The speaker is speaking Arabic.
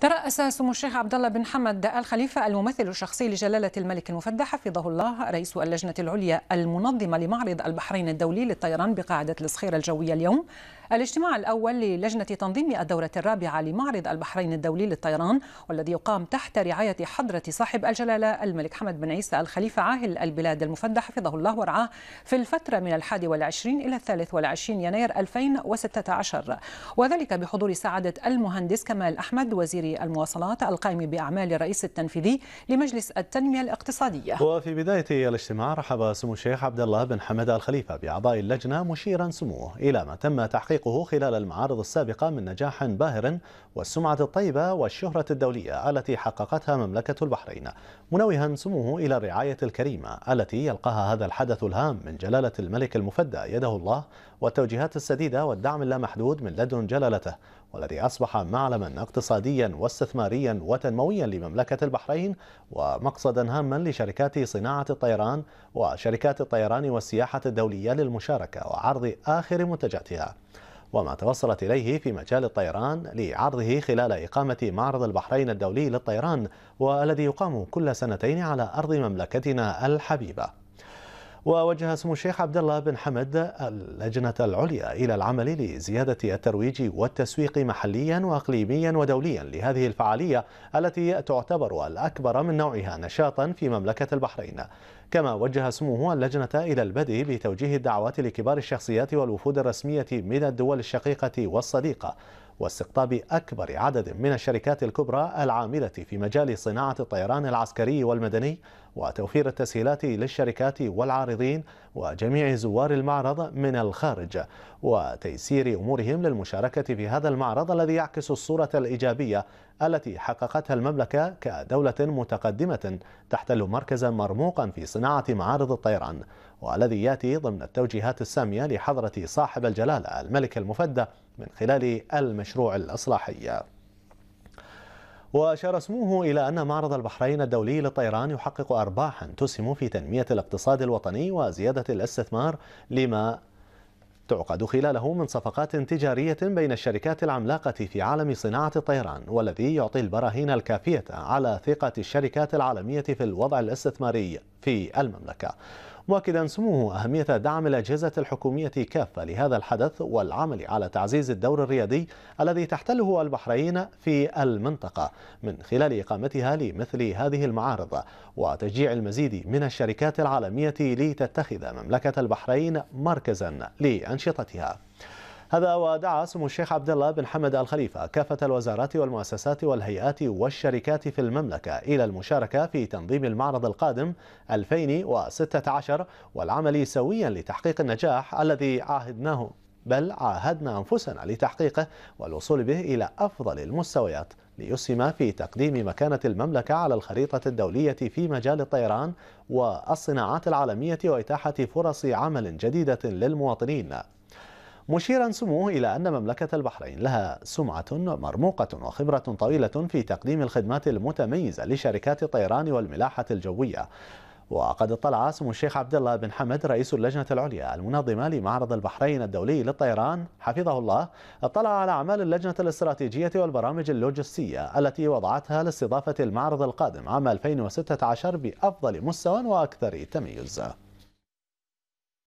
ترأس سمو الشيخ عبد الله بن حمد الخليفة الممثل الشخصي لجلالة الملك المفدى حفظه الله رئيس اللجنة العليا المنظمة لمعرض البحرين الدولي للطيران بقاعدة الصخيرة الجوية اليوم الاجتماع الأول للجنة تنظيم الدورة الرابعة لمعرض البحرين الدولي للطيران والذي يقام تحت رعاية حضرة صاحب الجلالة الملك حمد بن عيسى الخليفة عاهل البلاد المفدى حفظه الله ورعاه في الفترة من الحادي والعشرين إلى الثالث والعشرين يناير 2016 وذلك بحضور سعادة المهندس كمال أحمد وزير المواصلات القائم بأعمال الرئيس التنفيذي لمجلس التنمية الاقتصادية وفي بداية الاجتماع رحب سمو الشيخ عبد الله بن حمد الخليفة بأعضاء اللجنة مشيرا سموه إلى ما تم تحقيقه خلال المعارض السابقة من نجاح باهر والسمعة الطيبة والشهرة الدولية التي حققتها مملكة البحرين منوها سموه إلى الرعاية الكريمة التي يلقاها هذا الحدث الهام من جلالة الملك المفدى يده الله والتوجيهات السديدة والدعم اللامحدود من لدن جلالته والذي أصبح معلما اقتصاديا واستثماريا وتنمويا لمملكة البحرين ومقصدا هاما لشركات صناعة الطيران وشركات الطيران والسياحة الدولية للمشاركة وعرض آخر منتجاتها وما توصلت إليه في مجال الطيران لعرضه خلال إقامة معرض البحرين الدولي للطيران والذي يقام كل سنتين على أرض مملكتنا الحبيبة ووجه سمو الشيخ عبد الله بن حمد اللجنة العليا إلى العمل لزيادة الترويج والتسويق محليا وإقليميا ودوليا لهذه الفعالية التي تعتبر الأكبر من نوعها نشاطا في مملكة البحرين كما وجه سموه اللجنة إلى البدء بتوجيه الدعوات لكبار الشخصيات والوفود الرسمية من الدول الشقيقة والصديقة واستقطاب أكبر عدد من الشركات الكبرى العاملة في مجال صناعة الطيران العسكري والمدني وتوفير التسهيلات للشركات والعارضين وجميع زوار المعرض من الخارج وتيسير أمورهم للمشاركة في هذا المعرض الذي يعكس الصورة الإيجابية التي حققتها المملكة كدولة متقدمة تحتل مركزا مرموقا في صناعة معارض الطيران والذي يأتي ضمن التوجيهات السامية لحضرة صاحب الجلالة الملك المفدى من خلال المشروع الإصلاحي وأشار اسمه إلى أن معرض البحرين الدولي للطيران يحقق أرباحا تسهم في تنمية الاقتصاد الوطني وزيادة الاستثمار لما تعقد خلاله من صفقات تجارية بين الشركات العملاقة في عالم صناعة الطيران والذي يعطي البراهين الكافية على ثقة الشركات العالمية في الوضع الاستثماري في المملكة مؤكدا سموه أهمية دعم الأجهزة الحكومية كافة لهذا الحدث والعمل على تعزيز الدور الريادي الذي تحتله البحرين في المنطقة من خلال إقامتها لمثل هذه المعارض وتشجيع المزيد من الشركات العالمية لتتخذ مملكة البحرين مركزا لأنشطتها هذا ودعا سمو الشيخ عبد الله بن حمد الخليفة كافة الوزارات والمؤسسات والهيئات والشركات في المملكة إلى المشاركة في تنظيم المعرض القادم 2016 والعمل سويا لتحقيق النجاح الذي عاهدناه بل عاهدنا أنفسنا لتحقيقه والوصول به إلى أفضل المستويات ليسهم في تقديم مكانة المملكة على الخريطة الدولية في مجال الطيران والصناعات العالمية وإتاحة فرص عمل جديدة للمواطنين مشيرا سموه إلى أن مملكة البحرين لها سمعة مرموقة وخبرة طويلة في تقديم الخدمات المتميزة لشركات الطيران والملاحة الجوية وقد اطلع سمو الشيخ عبد الله بن حمد رئيس اللجنة العليا المنظمة لمعرض البحرين الدولي للطيران حفظه الله اطلع على أعمال اللجنة الاستراتيجية والبرامج اللوجستية التي وضعتها لاستضافة المعرض القادم عام 2016 بأفضل مستوى وأكثر تميز